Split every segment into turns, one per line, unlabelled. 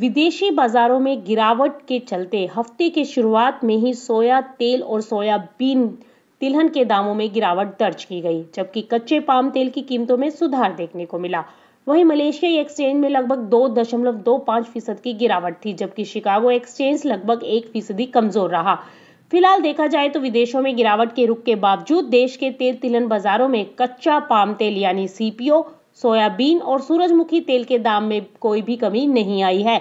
विदेशी बाजारों में गिरावट के चलते हफ्ते के शुरुआत में ही सोया तेल और सोयाबीन तिलहन के दामों में गिरावट दर्ज की गई जबकि कच्चे पाम तेल की कीमतों में सुधार देखने को मिला वहीं मलेशियाई एक्सचेंज में लगभग दो दशमलव दो पाँच फीसद की गिरावट थी जबकि शिकागो एक्सचेंज लगभग एक फीसदी कमजोर रहा फिलहाल देखा जाए तो विदेशों में गिरावट के रुख के बावजूद देश के तेल तिलहन बाजारों में कच्चा पाम तेल यानी सीपीओ सोयाबीन और सूरजमुखी तेल के दाम में कोई भी कमी नहीं आई है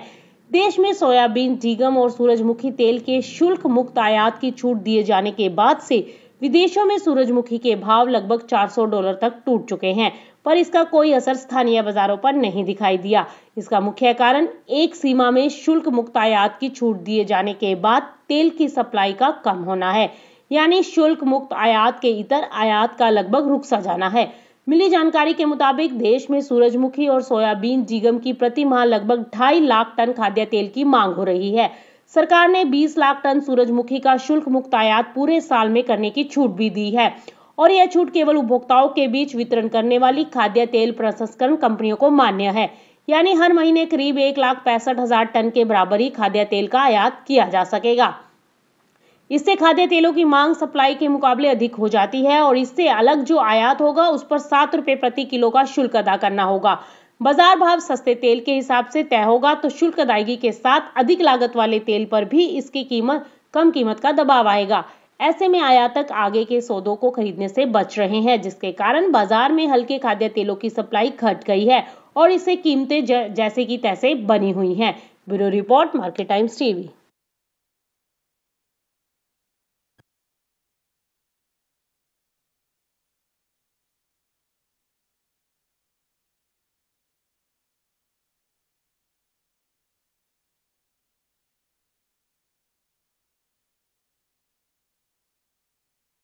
देश में सोयाबीन जीगम और सूरजमुखी तेल के शुल्क मुक्त आयात की छूट दिए जाने के बाद से विदेशों में सूरजमुखी के भाव लगभग 400 डॉलर तक टूट चुके हैं पर इसका कोई असर स्थानीय बाजारों पर नहीं दिखाई दिया इसका मुख्य कारण एक सीमा में शुल्क मुक्त आयात की छूट दिए जाने के बाद तेल की सप्लाई का कम होना है यानी शुल्क मुक्त आयात के इतर आयात का लगभग रुक सा जाना है मिली जानकारी के मुताबिक देश में सूरजमुखी और सोयाबीन जीगम की प्रति माह लगभग ढाई लाख टन खाद्य तेल की मांग हो रही है सरकार ने 20 लाख टन सूरजमुखी का शुल्क मुक्त आयात पूरे साल में करने की छूट भी दी है और यह छूट केवल उपभोक्ताओं के बीच वितरण करने वाली खाद्य तेल प्रसंस्करण कंपनियों को मान्य है यानी हर महीने करीब एक लाख पैंसठ हजार टन के बराबर ही खाद्य तेल का आयात किया जा सकेगा इससे खाद्य तेलों की मांग सप्लाई के मुकाबले अधिक हो जाती है और इससे अलग जो आयात होगा उस पर सात रुपये प्रति किलो का शुल्क अदा करना होगा बाजार भाव सस्ते तेल के हिसाब से तय होगा तो शुल्क अदायगी के साथ अधिक लागत वाले तेल पर भी इसकी कीमत कम कीमत का दबाव आएगा ऐसे में आयातक आगे के सौदों को खरीदने से बच रहे हैं जिसके कारण बाजार में हल्के खाद्य तेलों की सप्लाई घट गई है और इससे कीमतें जैसे की तैसे बनी हुई हैं bureau report market times TV